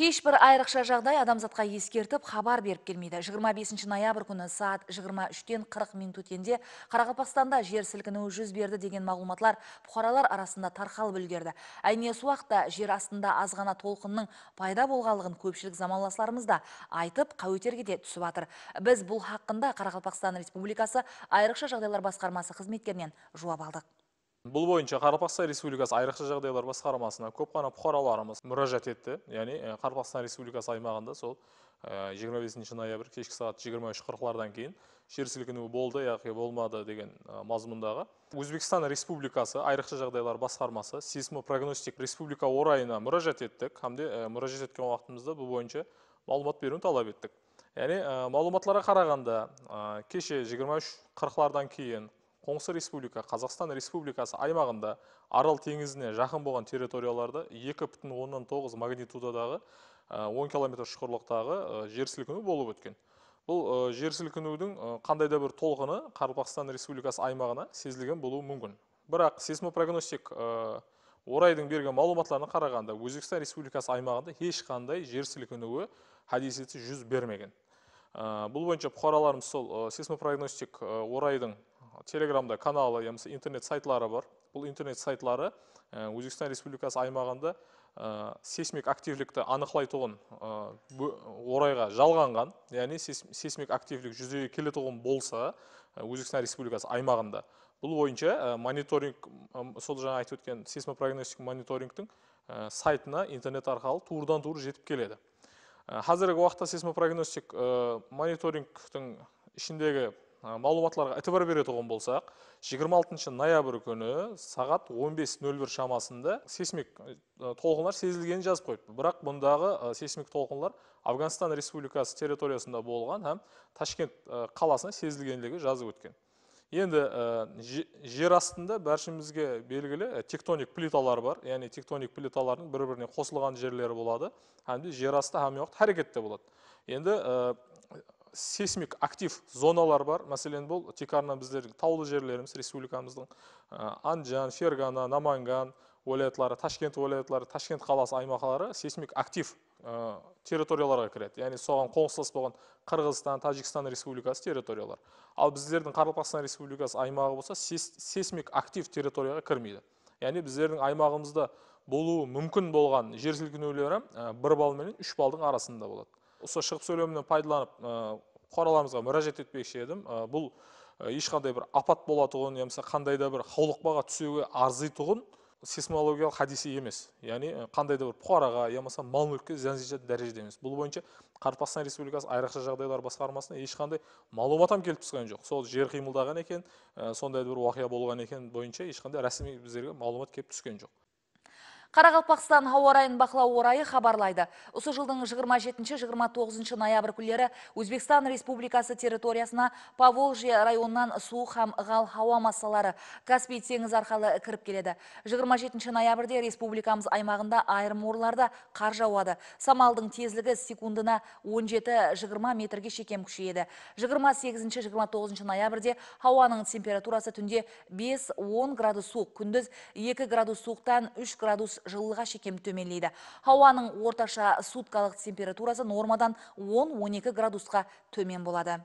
Ешбір айрықша жағдай адамзатқа ескертіп, хабар беріп келмейді. 25 ноябрь күні саат 23-тен 40 минут өткенде Қарақалпақстанда жер сілкінуі жүз берді деген мағылматлар бұқаралар арасында тарқалып үлгерді. Әйне уақытта жер астында азғана толқынның пайда болғалығын көпшілік замаласыларымызда айтып, қауетерге де түсіп атыр. Біз бұл хақында Қарақалпақстан Республикасы айрықша жағдайлар басқармасы қызметкерінен жуап алдық бұл бойынша қарапақстан республикасы айрықша жағдайлар басқармасына көп қана бұқараларымыз мұражат етті яғни қарапақстан республикасы аймағында сол 25-ші ноябір кешкі сағат 23.40-лардан кейін жер сілкіну болды яки болмады деген мазмұндағы өзбекстан республикасы айрықша жағдайлар басқармасы сейсмопрогностик республика орайына мұражат еттік қамде мұражат еткен уақытымызда бұл бойынша мағлұмат беруін талап еттік яғни ә, қарағанда кеше 23.40-лардан кейін қоңсы республика қазақстан республикасы аймағында арал теңізіне жақын болған территорияларда 2,9 магнитудадағы 10 э, километр шұқырлықтағы э, жер сілкіну болып өткен бұл э, жер сілкінудің қандай да бір толқыны Қарпақстан республикасы аймағына сезілген болуы мүмкін бірақ сейсмопрогностик орайдың берген мағлұматларына қарағанда өзбекстан республикасы аймағында ешқандай жер сілкінуі хадисеті жүз бермеген бұл бойынша бұқараларымыз сол сейсмопрогностик орайдың телеграмда каналы ямысы интернет сайтлары бар бұл интернет сайтлары өзбекстан республикасы аймағында сейсмик активлікті анықлайтұғын орайға жалғанған яғни сейсмик активлік жүзеге келетұғын болса өзбекстан республикасы аймағында бұл бойынша мониторинг сол жаңа айтып өткен сейсмопрогностик мониторингтің сайтына интернет арқылы туырдан туыр жетіп келеді қазіргі уақытта сейсмопрогностик мониторингтің ішіндегі Ә, мағлұматларға әтібар беретұғын болсақ 26 ноябрь күні сағат 15.01 шамасында сейсмик ә, толқынлар сезілгенін жазып қойыпты бірақ бұндағы ә, сейсмик толқынлар афганстан республикасы территориясында болған һәм ташкент қаласына сезілгендігі жазып өткен енді жер астында бәршімізге белгілі тектоник плиталар бар яғни тектоник плиталардың бір біріне қосылған жерлері болады әнді жер асты әрекетте болады енді сейсмик актив зоналар бар мәселен бұл тек арна біздердің таулы жерлеріміз республикамыздың анджан фергана наманган уәлаятлары ташкент уәлаятлары ташкент қаласы аймақтары сейсмик актив территорияларға кіреді яғни соған қоңыстас болған қырғызстан тәжікстан республикасы территориялар ал біздердің қарақалпақстан республикасы аймағы болса сейсмик актив территорияға кірмейді яғни біздердің аймағымызда болуы мүмкін болған жер сілкінулері бір балл менен үш балдың арасында болады осы шығып сөйлемінен пайдаланып бұқараларымызға мұражат етпекші едім бұл ешқандай бір апат болатұғын немесе қандай да бір хаулықпаға түсуге арзитұғын сейсмологиялық хадисе емес яғни қандай да бір бұқараға я болмаса мал мүлікке зиян жететін дәрежеде емес бұл бойынша қазақстан республикасы айрықша жағдайлар басқармасына ешқандай мағлұмат ham келіп түскен жоқ сол жер қимылдаған екен сондай бір оқиға болған екен бойынша ешқандай рәсми біздерге мағлұмат келіп түскен жоқ Қарағалпақстан ауа райын бақылау орайы хабарлайды. Осы жылдың 27-29 ноябрь күндері Өзбекстан Республикасы территориясына Поволжье районынан суық һәм ғал хауа массалары Каспий теңізі арқалы кіріп келеді. 27 ноябрьде республикамыз аймағында айрым орларда қар жауады. Самалдың тезлігі секундына 17-20 метрге шекем күшейеді. 28-29 ноябрьде хауаның температурасы түнде 5-10 градус суық, күндіз 2 градус суықтан 3 градус жылыға шекем төмелейді, Хауаның орташа суткалық температурасы нормадан 10-12 градусқа төмен болады